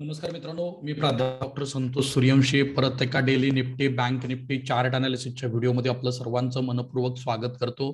नमस्कार मित्रांनो मी प्राध्यापक डॉक्टर संतोष सूर्यवंशी परत एका daily Nifty bank Nifty chart अनालिसिसच्या व्हिडिओमध्ये आपलं सर्वांचं मनपूर्वक स्वागत करतो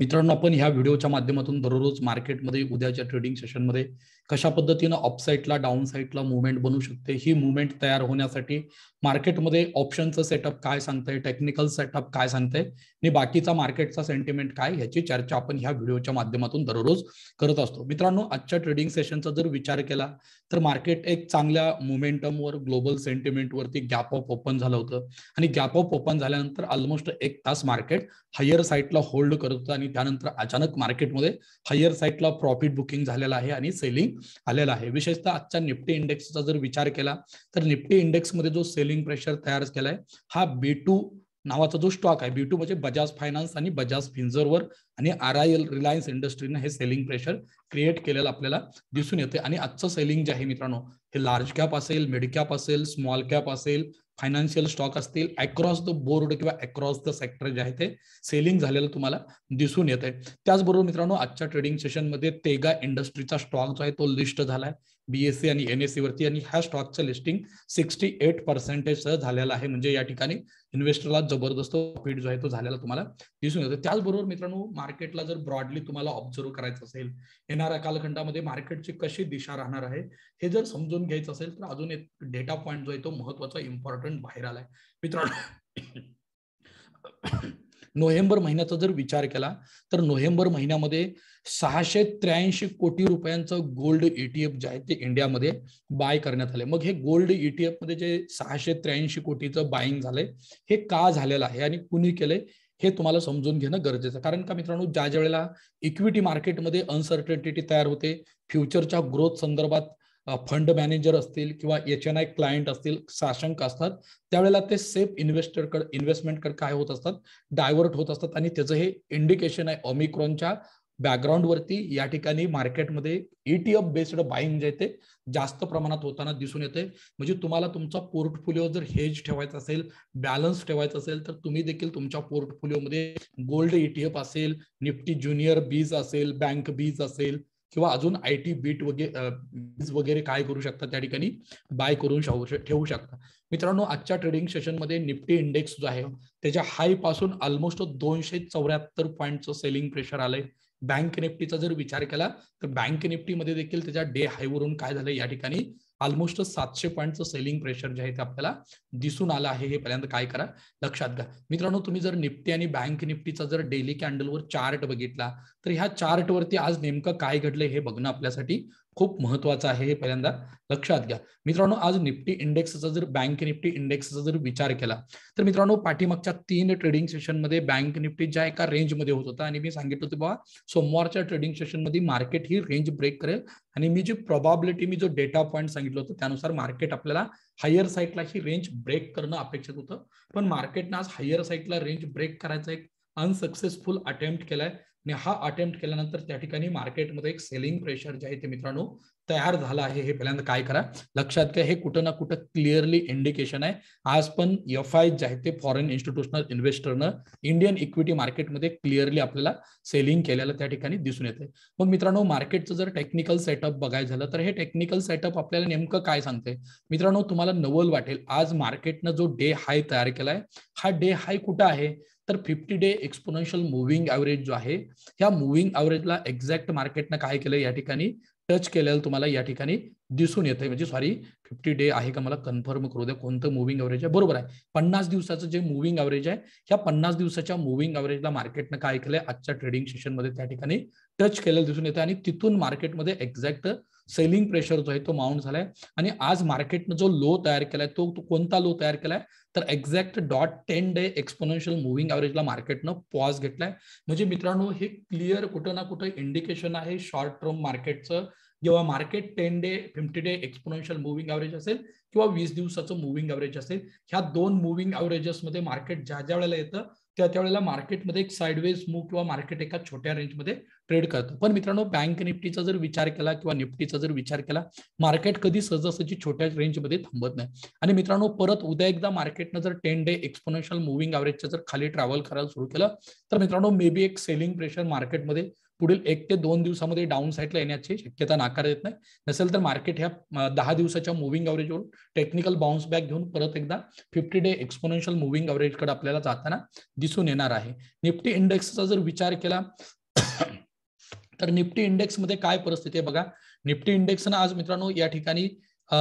मित्रांनो आपण ह्या व्हिडिओच्या माध्यमातून दररोज मार्केटमध्ये उद्याच्या ट्रेडिंग सेशनमध्ये कशा पद्धतीनं अपसाईडला डाऊन साईडला मुवमेंट बनू शकते ही मुवमेंट तयार होण्यासाठी मार्केटमध्ये ऑप्शनचं सेटअप काय सांगतंय टेक्निकल सेटअप काय सांगतंय आणि बाकीचा मार्केटचा सेंटिमेंट काय ह्याची चर्चा आपण ह्या व्हिडिओच्या माध्यमातून दररोज करत असतो मित्रांनो आजच्या ट्रेडिंग सेशनचा जर विचार केला तर मार्केट एक चांगल्या मुमेंटमवर ग्लोबल सेंटिमेंटवरती गॅप ऑफ ओपन झालं होतं आणि गॅप ऑफ ओपन झाल्यानंतर ऑलमोस्ट एक तास मार्केट हायर साईटला होल्ड करत होतं आणि त्यानंतर अचानक मार्केटमध्ये हायर साईटला प्रॉफिट बुकिंग झालेलं आहे आणि सेलिंग आलेला आहे विशेषतः आजच्या निफ्टी इंडेक्सचा जर विचार केला तर निफ्टी इंडेक्समध्ये जो सेलिंग प्रेशर तयार केलाय हा बी टू नावाचा जो स्टॉक आहे बी टू म्हणजे बजाज फायनान्स आणि बजाज फिंजरवर आणि आर आय एल रिलायन्स इंडस्ट्रीनं हे सेलिंग प्रेशर क्रिएट केलेलं आपल्याला दिसून येते आणि आजचं सेलिंग जे आहे मित्रांनो हे लार्ज कॅप असेल मिड कॅप असेल स्मॉल कॅप असेल फायनान्शियल स्टॉक असतील अक्रॉस द बोर्ड किंवा अक्रॉस द सेक्टर जे आहे ते सेलिंग झालेलं तुम्हाला दिसून येत आहे त्याचबरोबर मित्रांनो आजच्या ट्रेडिंग सेशनमध्ये तेगा इंडस्ट्रीचा स्टॉक जो आहे तो लिस्ट झालाय बीएससी e आणि एन e वरती आणि ह्या स्टॉकचं लिस्टिंग सिक्स्टी एट पर्सेंटेज झालेला आहे म्हणजे या ठिकाणी इन्व्हेस्टरला जबरदस्त प्रॉफिट जो आहे तो झालेला तुम्हाला दिसून येतो त्याचबरोबर मित्रांनो मार्केटला जर ब्रॉडली तुम्हाला ऑब्झर्व करायचं असेल येणाऱ्या कालखंडामध्ये मार्केटची कशी दिशा राहणार आहे हे जर समजून घ्यायचं असेल तर अजून एक डेटा पॉईंट जो आहे तो महत्वाचा इम्पॉर्टंट बाहेर आलाय मित्रांनो नोव्हेंबर महिन्याचा जर विचार केला तर नोव्हेंबर महिन्यामध्ये सहाशे त्र्याऐंशी कोटी रुपयांचं गोल्ड ईटीएफ e जे आहे ते इंडियामध्ये बाय करण्यात आले मग हे गोल्ड ईटीएफ e मध्ये जे सहाशे त्र्याऐंशी कोटीचं बाईंग झालंय हे का झालेलं आहे आणि कुणी केलंय हे तुम्हाला समजून घेणं गरजेचं कारण का मित्रांनो ज्या ज्या वेळेला इक्विटी मार्केटमध्ये अनसर्टनिटी तयार होते फ्युचरच्या ग्रोथ संदर्भात फंड मॅनेजर असतील किंवा एच एन आय क्लायंट असतील साशंक असतात त्यावेळेला ते सेफ इन्व्हेस्टरकडे इन्व्हेस्टमेंटकडे काय होत असतात डायव्हर्ट होत असतात आणि त्याचं हे इंडिकेशन आहे ओमिक्रॉनच्या वरती या ठिकाणी मार्केटमध्ये ईटीएफ बेस्ड बाईंग जे ते जास्त प्रमाणात होताना दिसून येते म्हणजे तुम्हाला तुमचा पोर्टफोलिओ जर हेज ठेवायचा असेल बॅलन्स ठेवायचा असेल तर तुम्ही देखील तुमच्या पोर्टफोलिओमध्ये गोल्ड ईटीएफ असेल निफ्टी ज्युनियर बीज असेल बँक बीज असेल किंवा अजून आय टी बीट वगैरे बीज वगैरे काय करू शकता त्या ठिकाणी बाय करून ठेवू शकता मित्रांनो आजच्या ट्रेडिंग सेशनमध्ये निफ्टी इंडेक्स जो आहे त्याच्या हाय पासून ऑलमोस्ट दोनशे चौऱ्याहत्तर पॉईंटचं सेलिंग प्रेशर आलंय बँक निफ्टीचा जर विचार केला तर बँक निफ्टीमध्ये देखील त्याच्या डे हायवरून काय झालं या ठिकाणी ऑलमोस्ट सातशे पॉईंटचं सेलिंग प्रेशर जे आहे ते आपल्याला दिसून आलं आहे हे पर्यंत काय करा लक्षात घ्या मित्रांनो तुम्ही जर निफ्टी आणि बँक निफ्टीचा जर डेली कॅन्डलवर चार्ट बघितला तर ह्या चार्टवरती आज नेमकं काय घडलंय हे बघणं आपल्यासाठी खूप महत्वाचं आहे हे पहिल्यांदा लक्षात घ्या मित्रांनो आज निफ्टी इंडेक्सचा जर बँक निफ्टी इंडेक्सचा जर विचार केला तर मित्रांनो पाठीमागच्या तीन ट्रेडिंग सेशनमध्ये बँक निफ्टी ज्या एका रेंजमध्ये होत होता आणि मी सांगितलं होतं बाबा सोमवारच्या ट्रेडिंग सेशनमध्ये मार्केट ही रेंज ब्रेक करेल आणि मी जी प्रॉबॅबिलिटी मी जो डेटा पॉईंट सांगितलं होतं त्यानुसार मार्केट आपल्याला हायर साईडला ही रेंज ब्रेक करणं अपेक्षित होतं पण मार्केटनं आज हायर साईडला रेंज ब्रेक करायचा एक अनसक्सेसफुल अटेम्प्ट केलाय आणि हा अटेम्प्ट केल्यानंतर त्या ठिकाणी मार्केटमध्ये एक सेलिंग प्रेशर जे आहे ते मित्रांनो तयार झाला आहे हे पहिल्यांदा काय करा लक्षात घ्या हे कुठं ना कुठं क्लिअरली इंडिकेशन आहे आज पण एफ आय जे आहे ते फॉरेन इन्स्टिट्यूशनल इन्व्हेस्टरनं इंडियन इक्विटी मार्केटमध्ये क्लिअरली आपल्याला सेलिंग केलेलं त्या ठिकाणी दिसून येते मग मित्रांनो मार्केटचं जर टेक्निकल सेटअप बघायचं झालं तर हे टेक्निकल सेटअप आपल्याला नेमकं काय सांगते मित्रांनो तुम्हाला नवल वाटेल आज मार्केटनं जो डे हाय तयार केलाय हा डे हाय कुठं आहे तर fifty day exponential moving average जो आहे ह्या मुव्हिंग एव्हरेजला एक्झॅक्ट मार्केटनं काय केलं या ठिकाणी टच केलेल तुम्हाला या ठिकाणी दिसून येतंय म्हणजे सॉरी फिफ्टी डे आहे का मला कन्फर्म करू द्या कोणतं मुव्हिंग ॲव्हरेज आहे बरोबर आहे पन्नास दिवसाचं जे मुव्हिंग ॲव्हरेज आहे ह्या पन्नास दिवसाच्या मुव्हिंग ॲव्हरेजला मार्केटनं काय केलंय आजच्या ट्रेडिंग सेशनमध्ये त्या ठिकाणी टच केलेलं दिसून येतं आणि तिथून मार्केटमध्ये एक्झॅक्ट सेलिंग प्रेशर जो आहे तो माउंट झालाय आणि आज मार्केटनं जो लो तयार केलाय तो कोणता लो तयार केलाय तर exact dot ten day exponential moving ॲव्हरेजला मार्केटनं पॉज घेतलाय म्हणजे मित्रांनो हे क्लिअर कुठं ना कुठं इंडिकेशन आहे शॉर्ट टर्म मार्केटचं जेव्हा market ten day fifty day exponential moving average असेल किंवा वीस दिवसाचं मुव्हिंग ॲव्हरेज असेल ह्या दोन मुव्हिंग ॲव्हरेजेसमध्ये मार्केट ज्या ज्या वेळेला येतं त्या त्यावेळेला मार्केटमध्ये एक साईडवेज मूव्ह किंवा मार्केट एका छोट्या रेंजमध्ये ट्रेड करतो पण मित्रांनो बँक निफ्टीचा जर विचार केला किंवा निफ्टीचा जर विचार केला मार्केट कधी सहजासहजी छोट्या रेंजमध्ये थांबत नाही आणि मित्रांनो परत उद्या एकदा मार्केटनं जर टेन डे एक्सपोनेन्शियल मुव्हिंग ॲव्हरेजच्या जर खाली ट्रॅव्हल करायला सुरू केलं तर मित्रांनो मे बी एक सेलिंग प्रेशर मार्केटमध्ये पुढील एक ते दोन दिवसामध्ये डाऊन साईडला येण्याची शक्यता नाकार येत नाही नसेल तर मार्केट ह्या दहा दिवसाच्या मुव्हिंग एव्हरेजवरून टेक्निकल बाउन्स बॅक घेऊन परत एकदा फिफ्टी डे एक्सपोनेन्शियल मुव्हिंग कडे आपल्याला जाताना दिसून येणार आहे निफ्टी इंडेक्सचा जर विचार केला तर निफ्टी इंडेक्समध्ये काय परिस्थिती आहे बघा निफ्टी इंडेक्सनं आज मित्रांनो या ठिकाणी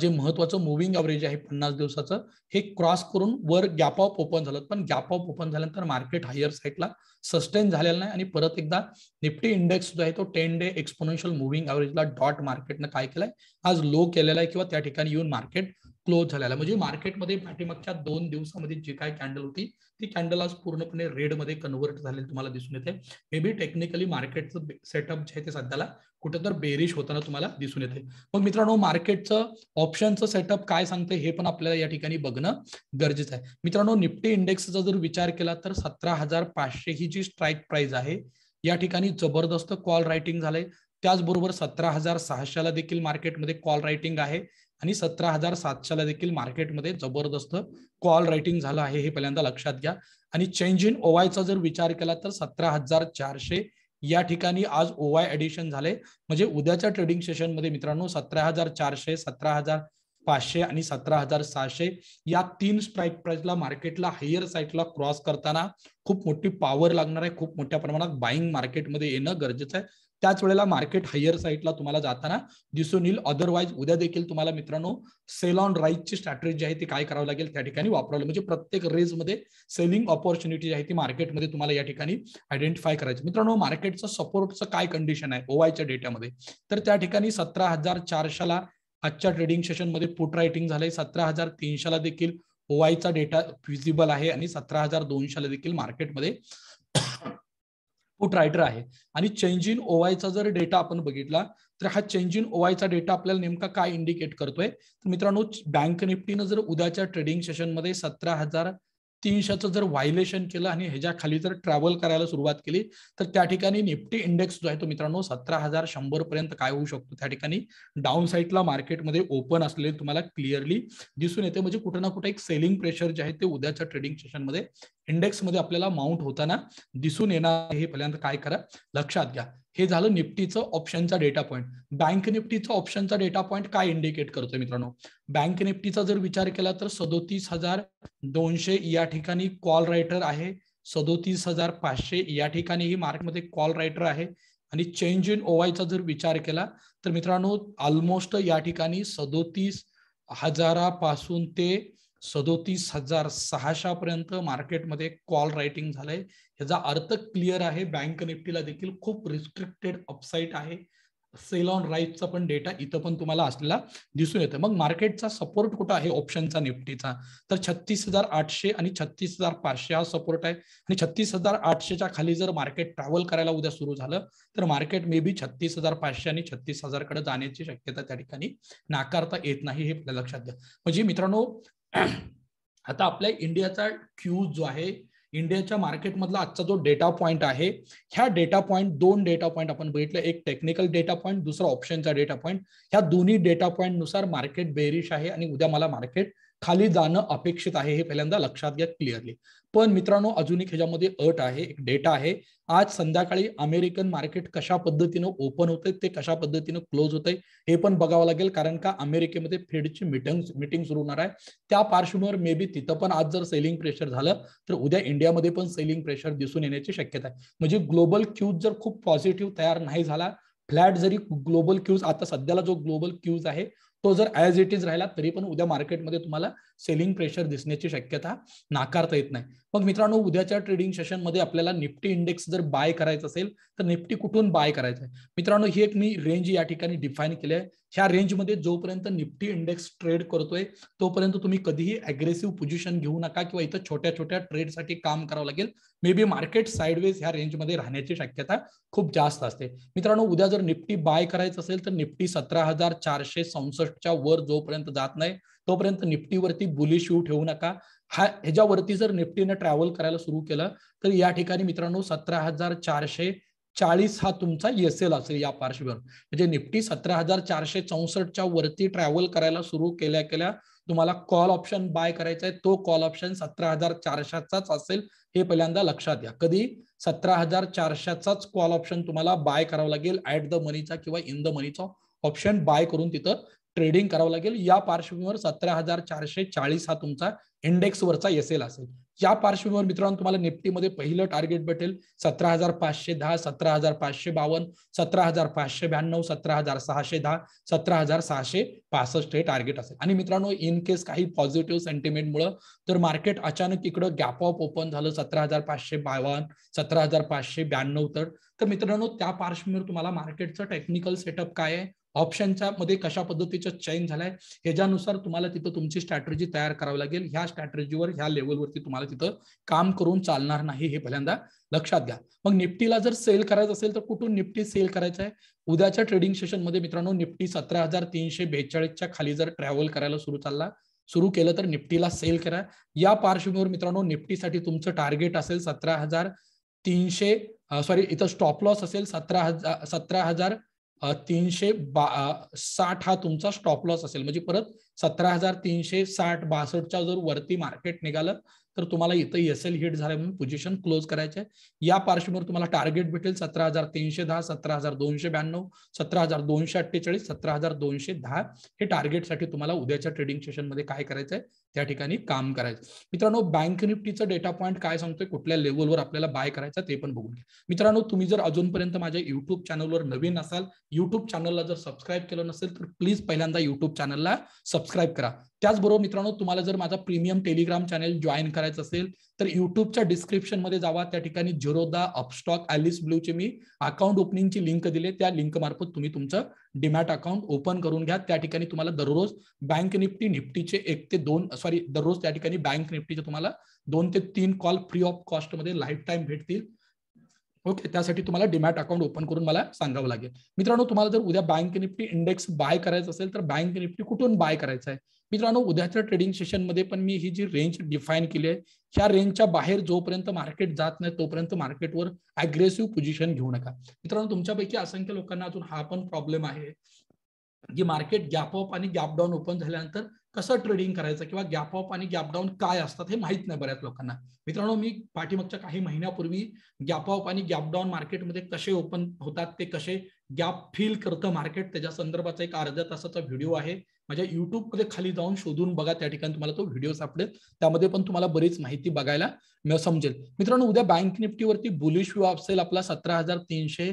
जे महत्वाचं मुव्हिंग एव्हरेज आहे पन्नास दिवसाचं हे क्रॉस करून वर गॅप ऑफ ओपन झालं पण गॅप ऑफ ओपन झाल्यानंतर मार्केट हायर साईडला सस्टेन झालेला नाही आणि परत एकदा निफ्टी इंडेक्स जो आहे तो टेन डे एक्सपोनेन्शियल मुव्हिंग ॲव्हरेजला डॉट मार्केटनं काय केलंय आज लो केलेला आहे किंवा त्या ठिकाणी येऊन मार्केट क्लोज झालेला म्हणजे मार्केटमध्ये पाठीमागच्या दोन दिवसामध्ये जी काय कॅन्डल होती ती कॅन्डल आज पूर्णपणे रेड मध्ये कन्व्हर्ट झालेली तुम्हाला दिसून येते मे बी टेक्निकली मार्केटचं सेटअप जे आहे ते सध्याला कुठेतर तर बेरिश होताना तुम्हाला दिसून येते मग मित्रांनो मार्केटचं ऑप्शनचं सेटअप काय सांगते हे पण आपल्याला या ठिकाणी बघणं गरजेचं आहे मित्रांनो निफ्टी इंडेक्सचा जर विचार केला तर सतरा हजार पाचशे ही जी स्ट्राईक प्राइस आहे या ठिकाणी जबरदस्त कॉल रायटिंग झालंय त्याचबरोबर सतरा हजार सहाशेला देखील मार्केटमध्ये कॉल रायटिंग आहे आणि सतरा हजार सातशेला देखील मार्केटमध्ये जबरदस्त कॉल रायटिंग झालं आहे हे पहिल्यांदा लक्षात घ्या आणि चेंज इन ओवायचा जर विचार केला तर सतरा हजार चारशे या ठिकाणी आज ओवाय ऍडिशन झाले म्हणजे उद्याच्या ट्रेडिंग सेशन मध्ये मित्रांनो सतरा हजार चारशे सतरा हजार पाचशे आणि सतरा हजार सहाशे या तीन स्ट्राईक प्राईजला मार्केटला हायर साईटला क्रॉस करताना खूप मोठी पॉवर लागणार आहे खूप मोठ्या प्रमाणात बाईंग मार्केटमध्ये येणं गरजेचं आहे त्याच वेळेला मार्केट हायर साईडला तुम्हाला जाताना दिसून येईल अदरवाईज उद्या देखील तुम्हाला मित्रांनो सेल ऑन राईजची स्ट्रॅटेजी जी आहे ती काय करावं लागेल त्या ठिकाणी वापरावं म्हणजे प्रत्येक रेज मध्ये सेलिंग ऑपॉर्च्युनिटी जी आहे ती मार्केटमध्ये तुम्हाला या ठिकाणी आयडेंटिफाय करायची मित्रांनो मार्केटचं सपोर्टचं काय कंडिशन आहे ओवायच्या डेटामध्ये तर त्या ठिकाणी सतरा हजार चारशेला आजच्या ट्रेडिंग सेशनमध्ये पुट रायटिंग झालंय सतरा हजार तीनशेला देखील ओवायचा डेटा फिजिबल आहे आणि सतरा हजार दोनशेला देखील मार्केटमध्ये पुट रायटर आहे आणि चेंज इन ओवायचा जर डेटा आपण बघितला तर हा चेंज इन ओवायचा डेटा आपल्याला नेमका काय इंडिकेट करतोय तर मित्रांनो बँक निफ्टीनं जर उद्याच्या ट्रेडिंग सेशनमध्ये सतरा हजार तीनशेचं जर व्हायलेशन केलं आणि ह्याच्या खाली जर ट्रॅव्हल करायला सुरुवात केली तर त्या ठिकाणी निफ्टी इंडेक्स जो आहे तो मित्रांनो सतरा हजार शंभर पर्यंत काय होऊ शकतो त्या ठिकाणी डाऊन साईडला मार्केटमध्ये ओपन असलेले तुम्हाला क्लिअरली दिसून येते म्हणजे कुठे ना कुठे एक सेलिंग प्रेशर जे आहे ते उद्याच्या ट्रेडिंग सेशनमध्ये इंडेक्समध्ये आपल्याला माउंट होताना दिसून येणार हे पहिल्यांदा काय करा लक्षात घ्या हे झालं निफ्टीचं ऑप्शनचा डेटा पॉईंट बँक निफ्टीचा ऑप्शनचा डेटा पॉईंट काय इंडिकेट करतोय मित्रांनो बँक निफ्टीचा जर विचार केला तर सदोतीस हजार दोनशे या ठिकाणी कॉल रायटर आहे सदोतीस हजार पाचशे या ठिकाणी ही मार्केटमध्ये कॉल रायटर आहे आणि चेंज इन ओवायचा जर विचार केला तर मित्रांनो ऑलमोस्ट या ठिकाणी सदोतीस हजारापासून ते सदोतीस हजार सहाशापर्यंत मार्केटमध्ये कॉल रायटिंग झालंय ह्याचा अर्थ क्लिअर आहे बँक निफ्टीला देखील खूप रिस्ट्रिक्टेड अपसाईट आहे सेल ऑन राईटचा पण डेटा इथं पण तुम्हाला असलेला दिसून येतो मग मार्केटचा सपोर्ट कुठं आहे ऑप्शनचा निफ्टीचा तर छत्तीस हजार आठशे आणि छत्तीस हजार पाचशे हा सपोर्ट आहे आणि छत्तीस हजार आठशेच्या खाली जर मार्केट ट्रॅव्हल करायला उद्या सुरू झालं तर मार्केट मे बी छत्तीस हजार पाचशे आणि छत्तीस हजारकडे जाण्याची शक्यता त्या ठिकाणी नाकारता येत नाही हे लक्षात घ्या म्हणजे मित्रांनो आता आपल्या इंडियाचा क्यू जो आहे इंडियाच्या मार्केटमधला आजचा जो डेटा पॉईंट आहे ह्या डेटा पॉईंट दोन डेटा पॉईंट आपण बघितलं एक टेक्निकल डेटा पॉईंट दुसरा ऑप्शनचा डेटा पॉईंट ह्या दोन्ही डेटा नुसार मार्केट बेरिश आहे आणि उद्या मला मार्केट खाली जाणं अपेक्षित आहे हे पहिल्यांदा लक्षात घ्या क्लिअरली पण मित्रांनो अजून एक ह्याच्यामध्ये अट आहे एक डेटा आहे आज संध्याकाळी अमेरिकन मार्केट कशा पद्धतीनं ओपन होते ते कशा पद्धतीनं क्लोज होते हे पण बघावं लागेल कारण का अमेरिकेमध्ये फेडची मिटिंग मिटिंग सुरू होणार आहे त्या पार्श्वभूमीवर मे बी तिथं पण आज जर सेलिंग प्रेशर झालं तर उद्या इंडियामध्ये पण सेलिंग प्रेशर दिसून येण्याची शक्यता आहे म्हणजे ग्लोबल क्यूज जर खूप पॉझिटिव्ह तयार नाही झाला फ्लॅट जरी ग्लोबल क्यूज आता सध्याला जो ग्लोबल क्यूज आहे तो जर ॲज इट इज राहिला तरी पण उद्या मार्केटमध्ये तुम्हाला सेलिंग प्रेशर दिसण्याची शक्यता नाकारता येत नाही मग मित्रांनो उद्याच्या ट्रेडिंग सेशन मध्ये आपल्याला निफ्टी इंडेक्स जर बाय करायचा असेल तर निफ्टी कुठून बाय करायचा मित्रांनो ही एक मी रेंज या ठिकाणी डिफाईन केली आहे ह्या रेंजमध्ये जोपर्यंत निफ्टी इंडेक्स ट्रेड करतोय तोपर्यंत तुम्ही कधीही अग्रेसिव्ह पोझिशन घेऊ नका किंवा इथं छोट्या छोट्या ट्रेडसाठी काम करावं लागेल मे बी मार्केट साईडवेज ह्या रेंजमध्ये राहण्याची शक्यता खूप जास्त असते मित्रांनो उद्या जर निफ्टी बाय करायचं असेल तर निफ्टी सतरा हजार चारशे सौसष्टच्या वर जोपर्यंत जात नाही तोपर्यंत निफ्टीवरती बुलिश यू ठेवू नका हा ह्याच्यावरती जर निफ्टीने ट्रॅव्हल करायला सुरू केलं तर या ठिकाणी मित्रांनो सतरा हजार चारशे चाळीस हा तुमचा एल असेल या पार्श्वभूमीवर म्हणजे निफ्टी सतरा हजार चारशे चौसष्टच्या वरती ट्रॅव्हल करायला सुरू केल्या केल्या तुम्हाला कॉल ऑप्शन बाय करायचा आहे तो कॉल ऑप्शन सतरा हजार चारशेचाच असेल हे पहिल्यांदा लक्षात घ्या कधी सतरा हजार चारशेचाच कॉल ऑप्शन तुम्हाला बाय करावा लागेल ऍट द मनीचा किंवा इन द मनीचा ऑप्शन बाय करून तिथं ट्रेडिंग करावं लागेल या पार्श्वभूमीवर सतरा हजार चारशे चाळीस हा तुमचा इंडेक्सवरचा एसेल असेल या पार्श्वभूमीवर मित्रांनो तुम्हाला निफ्टीमध्ये पहिलं टार्गेट भेटेल सतरा हजार पाचशे दहा सतरा हजार पाचशे बावन्न सतरा हजार पाचशे ब्याण्णव सतरा हजार सहाशे दहा सतरा हजार सहाशे पासष्ट हे टार्गेट असेल आणि मित्रांनो इन केस काही पॉझिटिव्ह सेंटिमेंटमुळे तर मार्केट अचानक इकडं गॅप ऑफ ओपन झालं सतरा हजार पाचशे बावन्न सतरा हजार पाचशे ब्याण्णव तर मित्रांनो त्या पार्श्वभूमीवर तुम्हाला मार्केटचं टेक्निकल सेटअप काय आहे ऑप्शनच्या मध्ये कशा पद्धतीचं चेंज झालाय ह्याच्यानुसार तुम्हाला तिथं तुमची स्ट्रॅटर्जी तयार करावी लागेल ह्या स्ट्रॅटेजीवर ह्या लेवलवरती तुम्हाला तिथं काम करून चालणार नाही हे पहिल्यांदा लक्षात घ्या मग निफ्टीला जर सेल करायचं असेल तर कुठून निफ्टी सेल करायचं आहे उद्याच्या ट्रेडिंग मध्ये मित्रांनो निफ्टी सतरा हजार तीनशे बेचाळीसच्या खाली जर ट्रॅव्हल करायला सुरू चालला सुरू केलं तर निफ्टीला सेल करा या पार्श्वभूमीवर मित्रांनो निफ्टीसाठी तुमचं टार्गेट असेल सतरा हजार तीनशे सॉरी इथं स्टॉप लॉस असेल सतरा हजार सतरा हजार तीनशे बा साठ हा तुमचा स्टॉप लॉस असेल म्हणजे परत सतरा हजार तीनशे साठ बासष्टच्या जर वरती मार्केट निघालं तर तुम्हाला इथं एस एल हिट झालं म्हणून पोझिशन क्लोज करायचे या पार्श्वभूमीवर तुम्हाला टार्गेट भेटेल सतरा हजार तीनशे दहा सतरा हजार दोनशे ब्याण्णव सतरा हजार दोनशे अठ्ठेचाळीस सतरा हजार दोनशे दहा हे टार्गेटसाठी तुम्हाला उद्याच्या ट्रेडिंग सेशन मध्ये काय करायचंय त्या ठिकाणी काम करायचं मित्रांनो बँक निफ्टीचं डेटा पॉईंट काय सांगतोय कुठल्या लेवलवर आपल्याला बाय करायचा ते पण बघून घ्या मित्रांनो तुम्ही जर अजूनपर्यंत माझ्या युट्यूब चॅनलवर नवीन असाल युट्यूब चॅनलला जर सबस्क्राईब केलं नसेल तर प्लीज पहिल्यांदा युट्यूब चॅनलला सबस्क्राईब करा त्याचबरोबर मित्रांनो तुम्हाला जर माझा प्रीमियम टेलिग्राम चॅनल जॉईन करायचं असेल तर युट्यूबच्या मध्ये जावा त्या ठिकाणी झिरोदा अपस्टॉक अॅलिस ब्लूचे मी अकाउंट ओपनिंगची लिंक दिले त्या लिंक मार्फत तुम्ही तुमचं डिमॅट अकाउंट ओपन करून घ्या त्या ठिकाणी तुम्हाला दररोज बँक निफ्टी निफ्टीचे एक ते दोन सॉरी दररोज त्या ठिकाणी बँक निफ्टीचे तुम्हाला दोन ते तीन कॉल फ्री ऑफ कॉस्टमध्ये लाईफ टाईम भेटतील ओके त्यासाठी तुम्हाला डिमॅट अकाउंट ओपन करून मला सांगावं लागेल मित्रांनो तुम्हाला जर उद्या बँक निफ्टी इंडेक्स बाय करायचं असेल तर बँक निफ्टी कुठून बाय करायचं आहे मित्रांनो उद्याच्या ट्रेडिंग सेशनमध्ये पण मी ही जी रेंज डिफाईन केली आहे त्या रेंजच्या बाहेर जोपर्यंत मार्केट जात नाही तोपर्यंत मार्केटवर अग्रेसिव्ह पोझिशन घेऊ नका मित्रांनो तुमच्यापैकी असंख्य लोकांना अजून हा पण प्रॉब्लेम आहे जी मार्केट गॅप ऑफ आणि गॅप डाऊन ओपन झाल्यानंतर कसं ट्रेडिंग करायचं किंवा गॅप ऑफ आणि गॅप डाऊन काय असतात हे माहीत नाही बऱ्याच लोकांना मित्रांनो मी पाठीमागच्या काही महिन्यापूर्वी गॅप ऑफ आणि गॅप डाऊन मार्केटमध्ये कसे ओपन होतात ते कसे गॅप फील करतं मार्केट त्याच्या संदर्भाचा एक अर्ध्या तासाचा व्हिडिओ आहे माझ्या युट्यूबमध्ये खाली जाऊन शोधून बघा त्या ठिकाणी तुम्हाला तो व्हिडिओ सापडेल त्यामध्ये पण तुम्हाला बरीच माहिती बघायला समजेल मित्रांनो उद्या बँक निफ्टीवरती बुलिश व्यू असेल आपला सतरा हजार तीनशे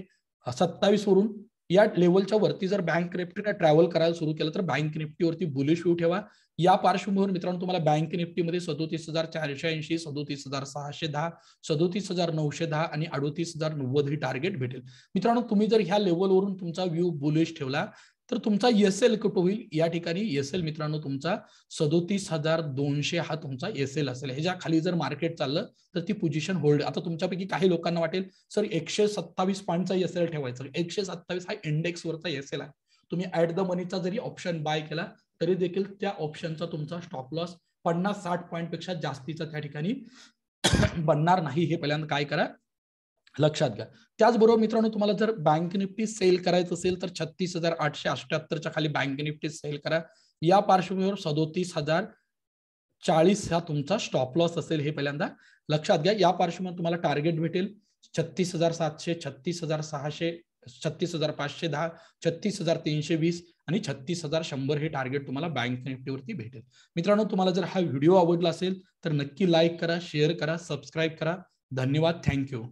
सत्तावीस वरून या लेवलच्या वरती जर बँक निफ्टीने ट्रॅव्हल करायला सुरू केलं तर बँक निफ्टीवरती बुलिश व्यू ठेवा या पार्श्वभूमीवर मित्रांनो तुम्हाला बँक निफ्टीमध्ये सदोतीस हजार चारशे ऐंशी सदोतीस हजार सहाशे दहा सदोतीस हजार नऊशे दहा आणि अडोतीस हजार नव्वद ही टार्गेट भेटेल मित्रांनो तुम्ही जर ह्या लेवलवरून तुमचा व्ह्यू बुलिश ठेवला तर तुमचा एस एल कुठं होईल या ठिकाणी एस एल मित्रांनो तुमचा सदोतीस हजार दोनशे हा तुमचा एस एल असेल ज्या खाली जर मार्केट चाललं तर ती पोझिशन होल्ड आता तुमच्यापैकी काही लोकांना वाटेल सर एकशे सत्तावीस पॉईंटचा एस एल ठेवायचा एकशे सत्तावीस हा इंडेक्सवरचा एस एल आहे तुम्ही ऍट द मनीचा जरी ऑप्शन बाय केला तरी देखील त्या ऑप्शनचा तुमचा स्टॉप लॉस पन्नास साठ पॉईंट पेक्षा जास्तीचा त्या ठिकाणी बनणार नाही हे पहिल्यांदा काय करा लक्षात घ्या त्याचबरोबर मित्रांनो तुम्हाला जर बँक निफ्टी सेल करायचं असेल तर छत्तीस हजार आठशे अठ्याहत्तरच्या खाली बँक निफ्टी सेल करा या पार्श्वभूमीवर सदोतीस हजार चाळीस हा तुमचा स्टॉप लॉस असेल हे पहिल्यांदा लक्षात घ्या या पार्श्वभूमीवर तुम्हाला टार्गेट भेटेल छत्तीस हजार सातशे छत्तीस हजार सहाशे छत्तीस हजार पाचशे दहा छत्तीस हजार तीनशे वीस आणि छत्तीस हजार शंभर हे टार्गेट तुम्हाला बँक निफ्टीवरती भेटेल मित्रांनो तुम्हाला जर हा व्हिडिओ आवडला असेल तर नक्की लाईक करा शेअर करा सबस्क्राईब करा धन्यवाद थँक्यू